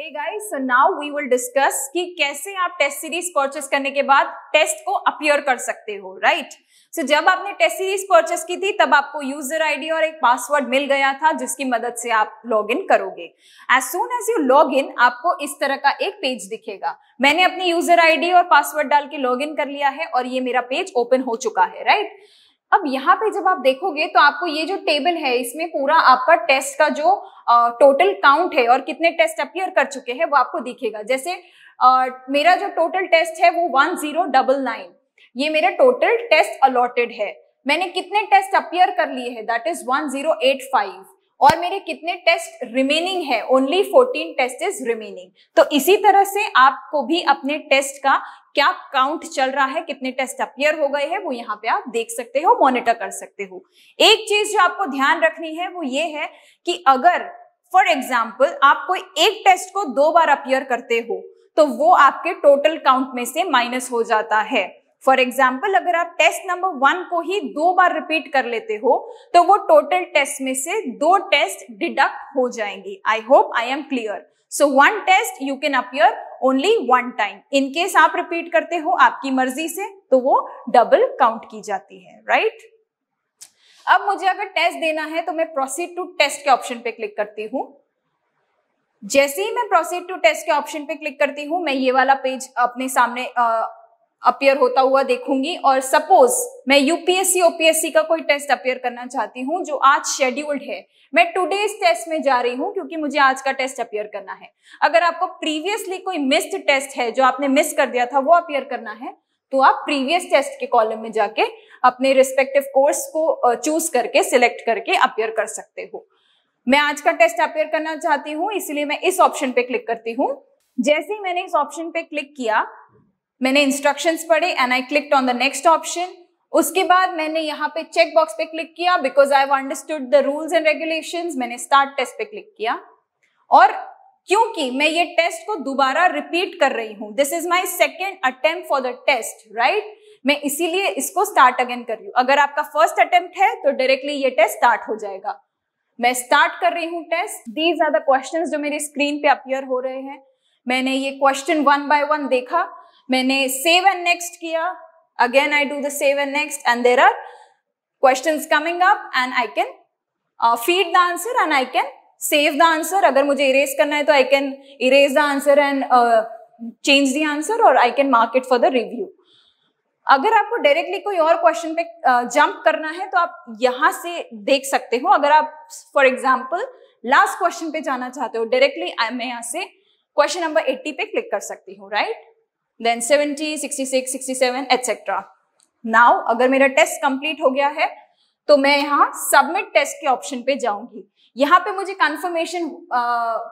Hey guys, so now we will discuss कि कैसे आप टेस्ट सीरीज परचेस करने के बाद टेस्ट को अपियर कर सकते हो राइट right? सो so, जब आपने टेस्ट सीरीज परचेस की थी तब आपको यूजर आईडी और एक पासवर्ड मिल गया था जिसकी मदद से आप लॉग इन करोगे as soon as you log in आपको इस तरह का एक पेज दिखेगा मैंने अपनी यूजर आईडी और पासवर्ड डाल के लॉग इन कर लिया है और ये मेरा पेज ओपन हो चुका है राइट right? अब यहाँ पे जब आप देखोगे तो आपको ये जो टेबल है इसमें पूरा आपका टेस्ट का जो टोटल काउंट है और कितने टेस्ट अपियर कर चुके हैं वो आपको दिखेगा जैसे आ, मेरा जो टोटल टेस्ट है वो वन जीरो डबल नाइन ये मेरा टोटल टेस्ट अलॉटेड है मैंने कितने टेस्ट अपियर कर लिए है that is one zero eight five और मेरे कितने टेस्ट रिमेनिंग है ओनली 14 टेस्ट इज रिमेनिंग तो इसी तरह से आपको भी अपने टेस्ट का क्या काउंट चल रहा है कितने टेस्ट अपियर हो गए हैं वो यहाँ पे आप देख सकते हो मॉनिटर कर सकते हो एक चीज जो आपको ध्यान रखनी है वो ये है कि अगर फॉर एग्जाम्पल आप कोई एक टेस्ट को दो बार अपियर करते हो तो वो आपके टोटल काउंट में से माइनस हो जाता है फॉर एग्जाम्पल अगर आप टेस्ट नंबर वन को ही दो बार रिपीट कर लेते हो तो वो टोटल टेस्ट में से दो टेस्ट डिडक्ट हो जाएंगे I hope I am clear so one test you can appear only one time in case आप रिपीट करते हो आपकी मर्जी से तो वो डबल काउंट की जाती है राइट right? अब मुझे अगर टेस्ट देना है तो मैं प्रोसीड टू टेस्ट के ऑप्शन पे क्लिक करती हूँ जैसे ही मैं प्रोसीड टू टेस्ट के ऑप्शन पे क्लिक करती हूँ मैं ये वाला पेज अपने सामने अपियर होता हुआ देखूंगी और सपोज मैं यूपीएससी ओपीएससी का कोई टेस्ट अपियर करना चाहती हूँ जो आज शेड्यूल्ड है मैं टुडे इस टेस्ट में जा रही हूँ क्योंकि मुझे आज का टेस्ट अपियर करना है अगर आपको प्रीवियसली कोई मिस्ड टेस्ट है जो आपने मिस कर दिया था वो अपियर करना है तो आप प्रीवियस टेस्ट के कॉलम में जाके अपने रिस्पेक्टिव कोर्स को चूज करके सिलेक्ट करके अपियर कर सकते हो मैं आज का टेस्ट अपियर करना चाहती हूँ इसलिए मैं इस ऑप्शन पे क्लिक करती हूँ जैसे ही मैंने इस ऑप्शन पे क्लिक किया मैंने इंस्ट्रक्शंस पढ़े and I clicked on the next option उसके बाद मैंने यहाँ पे चेक बॉक्स पे क्लिक किया because I understood the rules and regulation मैंने स्टार्ट टेस्ट पे क्लिक किया और क्योंकि मैं ये टेस्ट को दोबारा रिपीट कर रही हूँ this is my second attempt for the test right मैं इसीलिए इसको स्टार्ट अगेन कर रही हूँ अगर आपका फर्स्ट अटेम्प्ट है तो डायरेक्टली ये टेस्ट स्टार्ट हो जाएगा मैं स्टार्ट कर रही हूँ test these are the question जो मेरे स्क्रीन पे अपियर हो रहे हैं मैंने ये क्वेश्चन वन बाय वन देखा मैंने सेव एंड नेक्स्ट किया again I do the save and next and there are question coming up and I can feed the answer and I can save the answer अगर मुझे erase करना है तो I can erase the answer and change the answer और I can mark it for the review अगर आपको directly कोई और क्वेश्चन पे जंप uh, करना है तो आप यहां से देख सकते हो अगर आप फॉर एग्जाम्पल लास्ट क्वेश्चन पे जाना चाहते हो डायरेक्टली मैं यहाँ से क्वेश्चन नंबर 80 पे क्लिक कर सकती हूँ राइट देन 70, 66, 67 एटसेट्रा नाउ अगर मेरा टेस्ट कंप्लीट हो गया है तो मैं यहाँ सबमिट टेस्ट के ऑप्शन पे जाऊंगी यहाँ पे मुझे कंफर्मेशन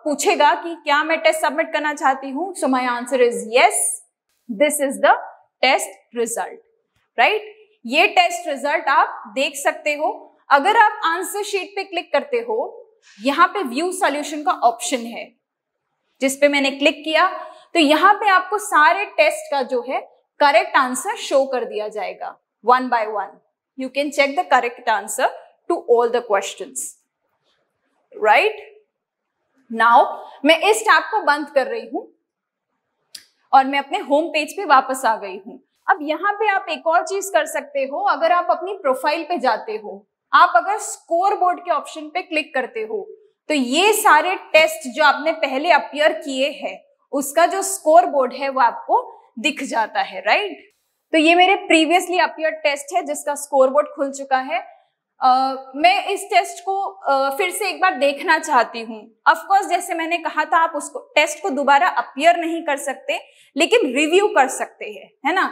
पूछेगा कि क्या मैं टेस्ट सबमिट करना चाहती हूँ so my answer is yes this is the test result right ये टेस्ट रिजल्ट आप देख सकते हो अगर आप आंसर शीट पे क्लिक करते हो यहाँ पे व्यू सॉल्यूशन का ऑप्शन है जिसपे मैंने क्लिक किया तो यहाँ पे आपको सारे टेस्ट का जो है करेक्ट आंसर शो कर दिया जाएगा one by one you can check the correct answer to all the question right now मैं इस टैब को बंद कर रही हूं और मैं अपने होम पेज पे वापस आ गई हूं अब यहां पे आप एक और चीज कर सकते हो अगर आप अपनी प्रोफाइल पे जाते हो आप अगर स्कोर बोर्ड के ऑप्शन पे क्लिक करते हो तो ये सारे टेस्ट जो आपने पहले अपियर किए हैं उसका जो स्कोर बोर्ड है वो आपको दिख जाता है राइट तो ये मेरे प्रीवियसली अपियर टेस्ट है जिसका स्कोर बोर्ड खुल चुका है Uh, मैं इस टेस्ट को uh, फिर से एक बार देखना चाहती हूँ अफकोर्स जैसे मैंने कहा था आप उसको टेस्ट को दोबारा अपियर नहीं कर सकते लेकिन रिव्यू कर सकते हैं है ना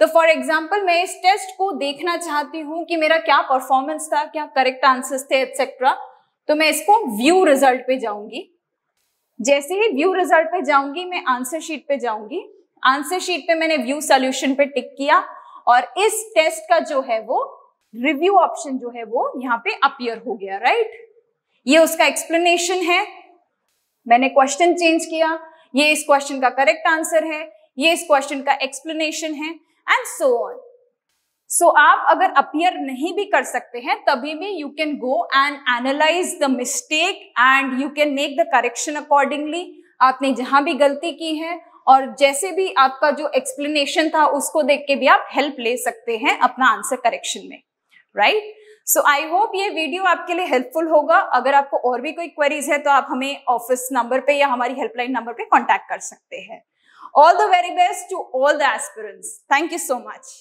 तो फॉर एग्जाम्पल मैं इस टेस्ट को देखना चाहती हूँ कि मेरा क्या परफॉर्मेंस था क्या करेक्ट आंसर्स थे एक्सेट्रा तो मैं इसको व्यू रिजल्ट पे जाऊंगी जैसे ही व्यू रिजल्ट पे जाऊंगी मैं आंसर शीट पे जाऊंगी आंसर शीट पे मैंने व्यू सोल्यूशन पे टिक किया और इस टेस्ट का जो है वो रिव्यू ऑप्शन जो है वो यहाँ पे अपियर हो गया राइट ये उसका एक्सप्लेनेशन है मैंने क्वेश्चन चेंज किया ये इस क्वेश्चन का करेक्ट आंसर है ये इस क्वेश्चन का एक्सप्लेनेशन है and so on so so, आप अगर अपियर नहीं भी कर सकते हैं तभी भी you can go and analyse the mistake and you can make the correction accordingly आपने जहां भी गलती की है और जैसे भी आपका जो एक्सप्लेनेशन था उसको देख के भी आप हेल्प ले सकते हैं अपना आंसर करेक्शन में राइट सो आई होप ये वीडियो आपके लिए हेल्पफुल होगा अगर आपको और भी कोई क्वेरीज है तो आप हमें ऑफिस नंबर पे या हमारी हेल्पलाइन नंबर पे कांटेक्ट कर सकते हैं all the very best to all the aspirants thank you so much